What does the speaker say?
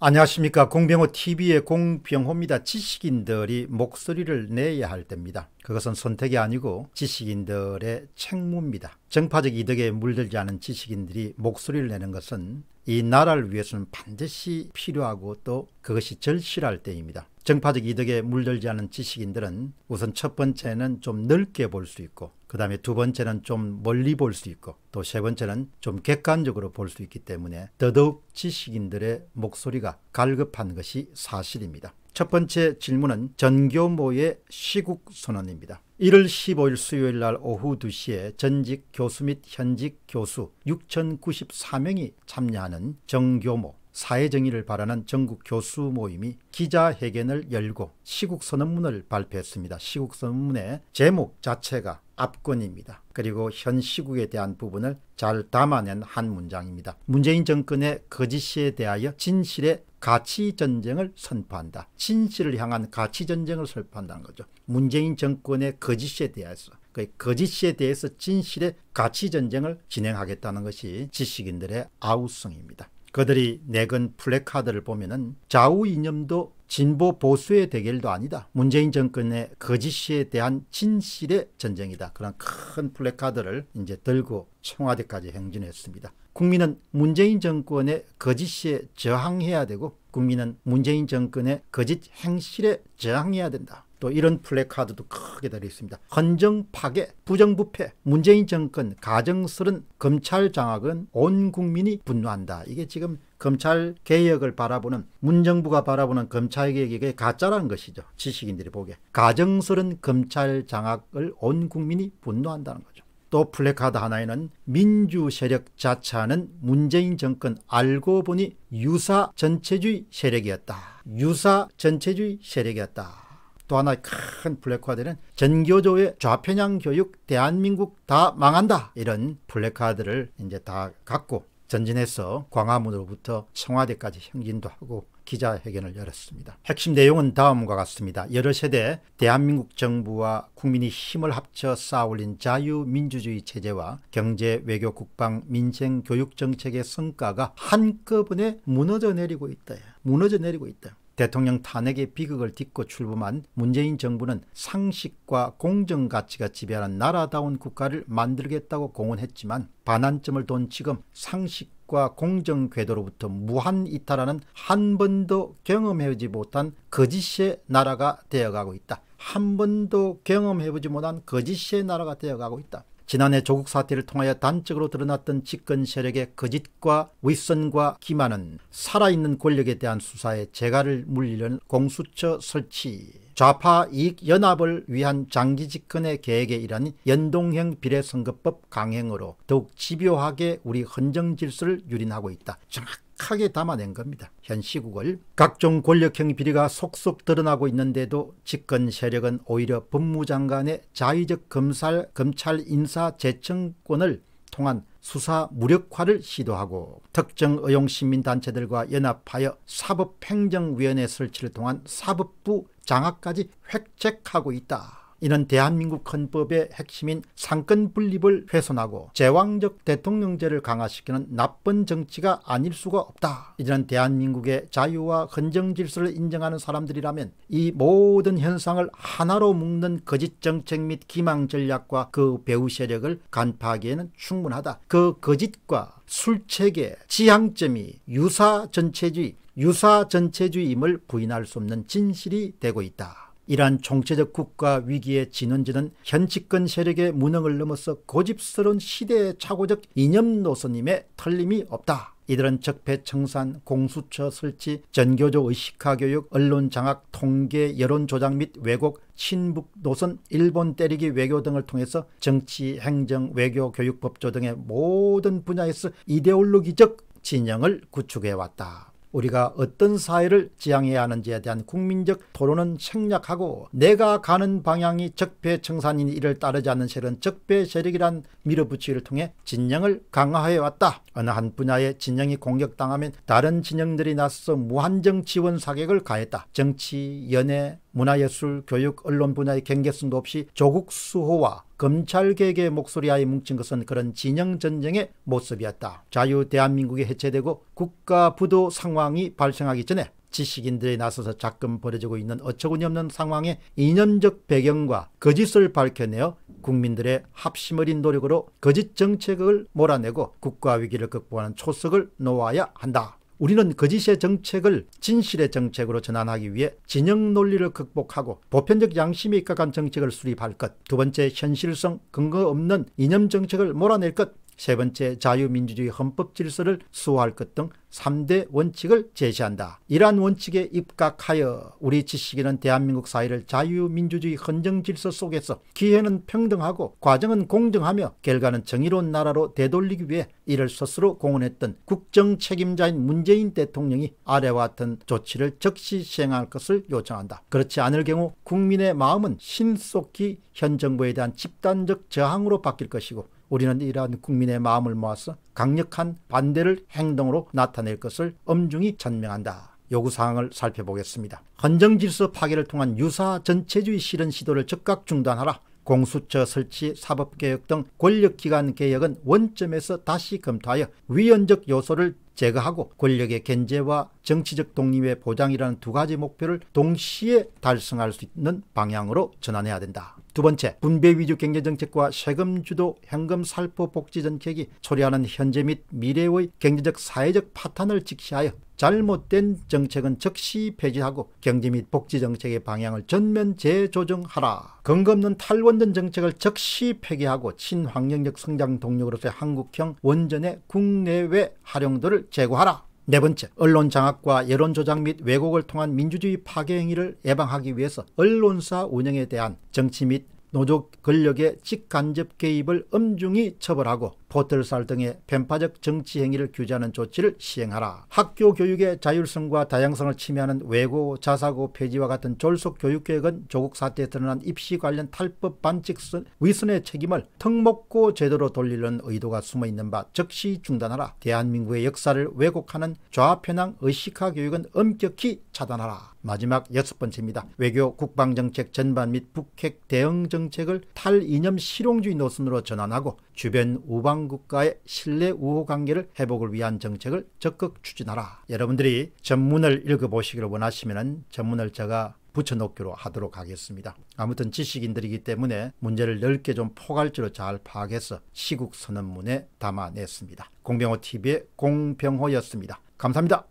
안녕하십니까 공병호TV의 공병호입니다. 지식인들이 목소리를 내야 할 때입니다. 그것은 선택이 아니고 지식인들의 책무입니다. 정파적 이득에 물들지 않은 지식인들이 목소리를 내는 것은 이 나라를 위해서는 반드시 필요하고 또 그것이 절실할 때입니다. 정파적 이득에 물들지 않은 지식인들은 우선 첫 번째는 좀 넓게 볼 수 있고 그 다음에 두 번째는 좀 멀리 볼 수 있고 또 세 번째는 좀 객관적으로 볼 수 있기 때문에 더더욱 지식인들의 목소리가 갈급한 것이 사실입니다. 첫 번째 질문은 전교모의 시국 선언입니다. 1월 15일 수요일 날 오후 2시에 전직 교수 및 현직 교수 6,094명이 참여하는 정교모 사회정의를 바라는 전국 교수 모임이 기자회견을 열고 시국선언문을 발표했습니다. 시국선언문의 제목 자체가 압권입니다. 그리고 현 시국에 대한 부분을 잘 담아낸 한 문장입니다. 문재인 정권의 거짓에 대하여 진실의 가치전쟁을 선포한다. 진실을 향한 가치전쟁을 선포한다는 거죠. 문재인 정권의 거짓에 대해서 그 거짓에 대해서 진실의 가치전쟁을 진행하겠다는 것이 지식인들의 아우성입니다. 그들이 내건 플래카드를 보면 좌우 이념도 진보 보수의 대결도 아니다. 문재인 정권의 거짓에 대한 진실의 전쟁이다. 그런 큰 플래카드를 이제 들고 청와대까지 행진했습니다. 국민은 문재인 정권의 거짓에 저항해야 되고 국민은 문재인 정권의 거짓 행실에 저항해야 된다. 또 이런 플래카드도 크게 달려 있습니다. 헌정 파괴, 부정부패, 문재인 정권 가정스런 검찰 장악은 온 국민이 분노한다. 이게 지금 검찰 개혁을 바라보는 문정부가 바라보는 검찰 개혁의 가짜라는 것이죠. 지식인들이 보기에 가정스런 검찰 장악을 온 국민이 분노한다는 거죠. 또 플래카드 하나에는 민주 세력 자체는 문재인 정권 알고 보니 유사 전체주의 세력이었다. 유사 전체주의 세력이었다. 또하나큰 플래카드는 전교조의 좌편향 교육 대한민국 다 망한다 이런 플래카드를 이제 다 갖고 전진해서 광화문으로부터 청와대까지 행진도 하고 기자회견을 열었습니다. 핵심 내용은 다음과 같습니다. 여러 세대 대한민국 정부와 국민이 힘을 합쳐 쌓아올린 자유민주주의 체제와 경제, 외교, 국방, 민생, 교육 정책의 성과가 한꺼번에 무너져 내리고 있다. 무너져 내리고 있다. 대통령 탄핵의 비극을 딛고 출범한 문재인 정부는 상식과 공정가치가 지배하는 나라다운 국가를 만들겠다고 공언했지만 반환점을 돈 지금 상식 공과 공정 궤도로부터 무한 이탈하는 한 번도 경험해보지 못한 거짓의 나라가 되어가고 있다. 한 번도 경험해보지 못한 거짓의 나라가 되어가고 있다. 지난해 조국 사태를 통하여 단적으로 드러났던 집권 세력의 거짓과 윗선과 기만은 살아있는 권력에 대한 수사에 재갈을 물리는 공수처 설치 좌파 이익 연합을 위한 장기 집권의 계획에 이란 연동형 비례선거법 강행으로 더욱 집요하게 우리 헌정 질서를 유린하고 있다. 정확하게 담아낸 겁니다. 현 시국을 각종 권력형 비리가 속속 드러나고 있는데도 집권 세력은 오히려 법무장관의 자의적 검찰, 검찰 인사 재청권을 통한 수사 무력화를 시도하고 특정 의용 시민단체들과 연합하여 사법행정위원회 설치를 통한 사법부 장악까지 획책하고 있다. 이는 대한민국 헌법의 핵심인 상권 분립을 훼손하고 제왕적 대통령제를 강화시키는 나쁜 정치가 아닐 수가 없다. 이는 대한민국의 자유와 헌정 질서를 인정하는 사람들이라면 이 모든 현상을 하나로 묶는 거짓 정책 및 기망 전략과 그 배후 세력을 간파하기에는 충분하다. 그 거짓과 술책의 지향점이 유사 전체주의, 유사 전체주의임을 부인할 수 없는 진실이 되고 있다. 이러한 정체적 국가 위기의 진원지는 현직권 세력의 무능을 넘어서 고집스러운 시대의 착오적 이념 노선임에 틀림이 없다. 이들은 적폐청산, 공수처 설치, 전교조 의식화 교육, 언론 장악, 통계, 여론 조작 및 왜곡, 친북 노선, 일본 때리기 외교 등을 통해서 정치, 행정, 외교, 교육, 법조 등의 모든 분야에서 이데올로기적 진영을 구축해왔다. 우리가 어떤 사회를 지향해야 하는지에 대한 국민적 토론은 생략하고 내가 가는 방향이 적폐청산인 이를 따르지 않는 세력은 적폐세력이란 밀어붙이기를 통해 진영을 강화해왔다. 어느 한 분야에 진영이 공격당하면 다른 진영들이 나서 무한정 지원 사격을 가했다. 정치, 연애, 문화예술, 교육, 언론 분야의 경계성도 없이 조국 수호와 검찰개혁의 목소리와의 뭉친 것은 그런 진영전쟁의 모습이었다. 자유 대한민국이 해체되고 국가 부도 상황이 발생하기 전에 지식인들이 나서서 자금 벌어지고 있는 어처구니없는 상황의 이념적 배경과 거짓을 밝혀내어 국민들의 합심어린 노력으로 거짓 정책을 몰아내고 국가 위기를 극복하는 초석을 놓아야 한다. 우리는 거짓의 그 정책을 진실의 정책으로 전환하기 위해 진영 논리를 극복하고 보편적 양심에 입각한 정책을 수립할 것. 두 번째, 현실성, 근거 없는 이념 정책을 몰아낼 것. 세 번째 자유민주주의 헌법 질서를 수호할 것 등 3대 원칙을 제시한다. 이러한 원칙에 입각하여 우리 지식인은 대한민국 사회를 자유민주주의 헌정 질서 속에서 기회는 평등하고 과정은 공정하며 결과는 정의로운 나라로 되돌리기 위해 이를 스스로 공헌했던 국정 책임자인 문재인 대통령이 아래와 같은 조치를 즉시 시행할 것을 요청한다. 그렇지 않을 경우 국민의 마음은 신속히 현 정부에 대한 집단적 저항으로 바뀔 것이고 우리는 이러한 국민의 마음을 모아서 강력한 반대를 행동으로 나타낼 것을 엄중히 천명한다. 요구사항을 살펴보겠습니다. 헌정질서 파괴를 통한 유사 전체주의 실현 시도를 즉각 중단하라. 공수처 설치, 사법개혁 등 권력기관 개혁은 원점에서 다시 검토하여 위헌적 요소를 제거하고 권력의 견제와 정치적 독립의 보장이라는 두 가지 목표를 동시에 달성할 수 있는 방향으로 전환해야 된다. 두 번째, 분배 위주 경제 정책과 세금 주도 현금 살포 복지 정책이 초래하는 현재 및 미래의 경제적 사회적 파탄을 직시하여 잘못된 정책은 즉시 폐지하고 경제 및 복지 정책의 방향을 전면 재조정하라. 근거없는 탈원전 정책을 즉시 폐기하고 친환경적 성장 동력으로서의 한국형 원전의 국내외 활용도를 제고하라. 네 번째, 언론 장악과 여론 조작 및 왜곡을 통한 민주주의 파괴 행위를 예방하기 위해서 언론사 운영에 대한 정치 및 노조 권력의 직간접 개입을 엄중히 처벌하고 포털살 등의 편파적 정치 행위를 규제하는 조치를 시행하라. 학교 교육의 자율성과 다양성을 침해하는 외고, 자사고 폐지와 같은 졸속 교육 계획은 조국 사태에 드러난 입시 관련 탈법 반칙 위선의 책임을 턱먹고 제대로 돌리는 의도가 숨어 있는 바 즉시 중단하라. 대한민국의 역사를 왜곡하는 좌편향 의식화 교육은 엄격히 차단하라. 마지막 여섯 번째입니다. 외교 국방정책 전반 및 북핵 대응 정 정책을 탈이념 실용주의 노선으로 전환하고 주변 우방국가의 신뢰 우호 관계를 회복을 위한 정책을 적극 추진하라. 여러분들이 전문을 읽어보시기를 원하시면 전문을 제가 붙여놓기로 하도록 하겠습니다. 아무튼 지식인들이기 때문에 문제를 넓게 좀 포괄적으로 잘 파악해서 시국 선언문에 담아냈습니다. 공병호TV의 공병호였습니다. 감사합니다.